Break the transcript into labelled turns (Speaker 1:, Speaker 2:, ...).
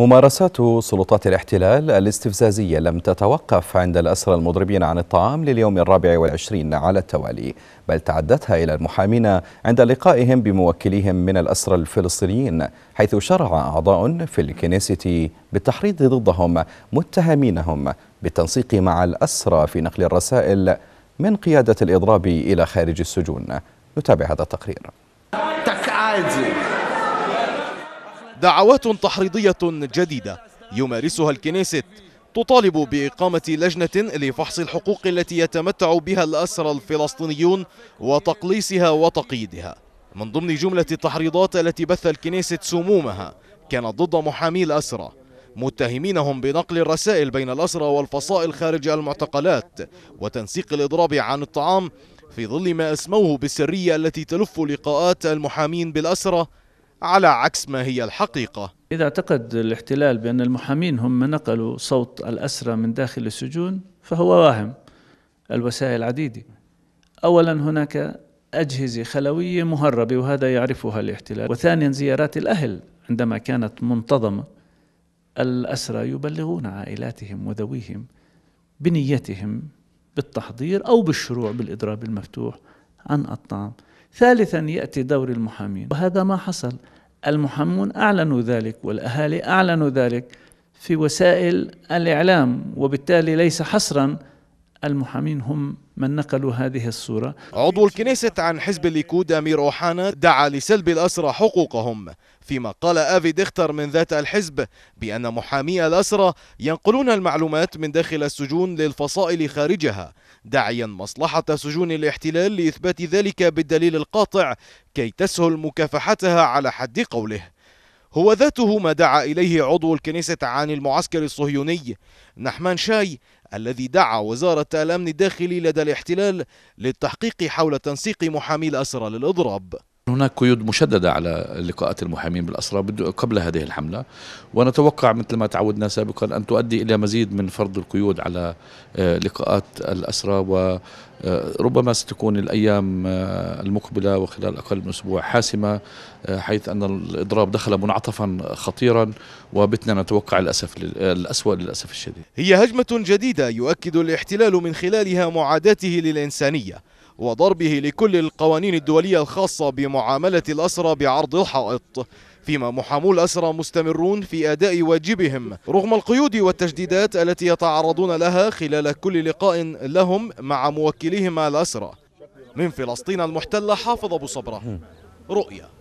Speaker 1: ممارسات سلطات الاحتلال الاستفزازية لم تتوقف عند الأسرى المضربين عن الطعام لليوم الرابع والعشرين على التوالي بل تعدتها إلى المحامين عند لقائهم بموكليهم من الأسرى الفلسطينيين حيث شرع أعضاء في الكنيسة بالتحريض ضدهم متهمينهم بالتنسيق مع الأسرى في نقل الرسائل من قيادة الإضراب إلى خارج السجون نتابع هذا التقرير
Speaker 2: دعوات تحريضية جديدة يمارسها الكنيست تطالب بإقامة لجنة لفحص الحقوق التي يتمتع بها الأسرى الفلسطينيون وتقليصها وتقييدها من ضمن جملة التحريضات التي بث الكنيست سمومها كان ضد محامي الأسرى متهمينهم بنقل الرسائل بين الأسرى والفصائل خارج المعتقلات وتنسيق الإضراب عن الطعام في ظل ما أسموه بالسرية التي تلف لقاءات المحامين بالأسرى
Speaker 3: على عكس ما هي الحقيقة إذا اعتقد الاحتلال بأن المحامين هم من نقلوا صوت الأسرى من داخل السجون فهو واهم الوسائل عديدة أولا هناك أجهزة خلوية مهربة وهذا يعرفها الاحتلال وثانيا زيارات الأهل عندما كانت منتظمة الأسرى يبلغون عائلاتهم وذويهم بنيتهم بالتحضير أو بالشروع بالإضراب المفتوح عن الطعام ثالثا يأتي دور المحامين وهذا ما حصل المحامون أعلنوا ذلك والأهالي أعلنوا ذلك في وسائل الإعلام وبالتالي ليس حصرا المحامين هم من نقلوا هذه الصورة
Speaker 2: عضو الكنيسة عن حزب الليكود أمير أوحانا دعا لسلب الأسرى حقوقهم فيما قال أفي دختر من ذات الحزب بأن محامي الأسرى ينقلون المعلومات من داخل السجون للفصائل خارجها داعيا مصلحة سجون الاحتلال لإثبات ذلك بالدليل القاطع كي تسهل مكافحتها على حد قوله هو ذاته ما دعا إليه عضو الكنيسة عن المعسكر الصهيوني نحمان شاي الذي دعا وزارة الأمن الداخلي لدى الاحتلال للتحقيق حول تنسيق محامي الأسرى للإضراب
Speaker 4: هناك قيود مشددة على لقاءات المحامين بالأسرى قبل هذه الحملة ونتوقع مثل ما تعودنا سابقا أن تؤدي إلى مزيد من فرض القيود على آه، لقاءات الأسرى وربما آه، ستكون الأيام آه، المقبلة وخلال أقل من أسبوع حاسمة حيث أن الإضراب دخل منعطفا خطيرا وبتنا نتوقع الأسف الأسوأ للأسف الشديد
Speaker 2: هي هجمة جديدة يؤكد الاحتلال من خلالها معاداته للإنسانية وضربه لكل القوانين الدولية الخاصة بمعاملة الأسرى بعرض الحائط فيما محامو الأسرى مستمرون في أداء واجبهم رغم القيود والتجديدات التي يتعرضون لها خلال كل لقاء لهم مع موكلهم الأسرى من فلسطين المحتلة حافظ أبو صبرة رؤيا